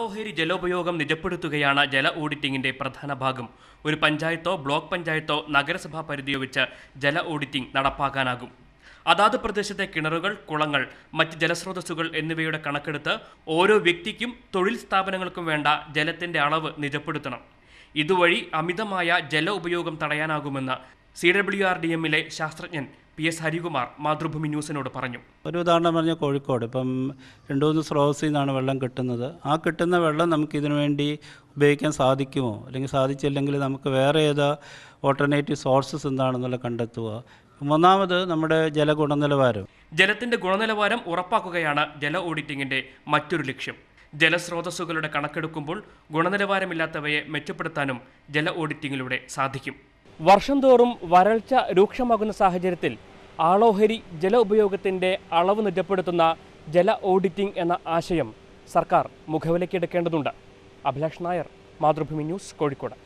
ഓഹരി ജലോപയോഗം നിജപ്പെടുത്തുകയാണ് ജല ഓഡിറ്റിംഗിന്റെ പ്രധാന ഭാഗം ഒരു പഞ്ചായത്തോ ബ്ലോക്ക് പഞ്ചായത്തോ നഗരസഭാ പരിധിയോ വെച്ച് ജല ഓഡിറ്റിംഗ് നടപ്പാക്കാനാകും അതാത് പ്രദേശത്തെ കിണറുകൾ കുളങ്ങൾ മറ്റ് ജലസ്രോതസ്സുകൾ എന്നിവയുടെ കണക്കെടുത്ത് ഓരോ വ്യക്തിക്കും തൊഴിൽ സ്ഥാപനങ്ങൾക്കും വേണ്ട ജലത്തിന്റെ അളവ് നിജപ്പെടുത്തണം ഇതുവഴി അമിതമായ ജല ഉപയോഗം തടയാനാകുമെന്ന് സി ഡബ്ല്യു ആർ ഡി എമ്മിലെ ശാസ്ത്രജ്ഞൻ പി എസ് ഹരികുമാർ മാതൃഭൂമി ന്യൂസിനോട് പറഞ്ഞു ഒരു ഉദാഹരണം പറഞ്ഞ കോഴിക്കോട് ഇപ്പം രണ്ടു മൂന്ന് സ്രോതസ്സിൽ നിന്നാണ് വെള്ളം കിട്ടുന്നത് ആ കിട്ടുന്ന വെള്ളം നമുക്ക് ഇതിനു വേണ്ടി ഉപയോഗിക്കാൻ സാധിക്കുമോ അല്ലെങ്കിൽ സാധിച്ചില്ലെങ്കിൽ നമുക്ക് വേറെ ഏതാ ഓൾട്ടർനേറ്റീവ് സോഴ്സസ് എന്താണെന്നുള്ള കണ്ടെത്തുക മൂന്നാമത് നമ്മുടെ ജല ഗുണനിലവാരം ജലത്തിന്റെ ഗുണനിലവാരം ഉറപ്പാക്കുകയാണ് ജല ഓഡിറ്റിംഗിന്റെ മറ്റൊരു ലക്ഷ്യം ജലസ്രോതസ്സുകളുടെ കണക്കെടുക്കുമ്പോൾ ഗുണനിലവാരമില്ലാത്തവയെ മെച്ചപ്പെടുത്താനും ജല ഓഡിറ്റിംഗിലൂടെ സാധിക്കും വർഷം തോറും വരൾച്ച രൂക്ഷമാകുന്ന സാഹചര്യത്തിൽ ആളോഹരി ജല ഉപയോഗത്തിൻ്റെ അളവ് നിജപ്പെടുത്തുന്ന ജല ഓഡിറ്റിംഗ് എന്ന ആശയം സർക്കാർ മുഖവിലക്കെടുക്കേണ്ടതുണ്ട് അഭിലാഷ് നായർ മാതൃഭൂമി ന്യൂസ് കോഴിക്കോട്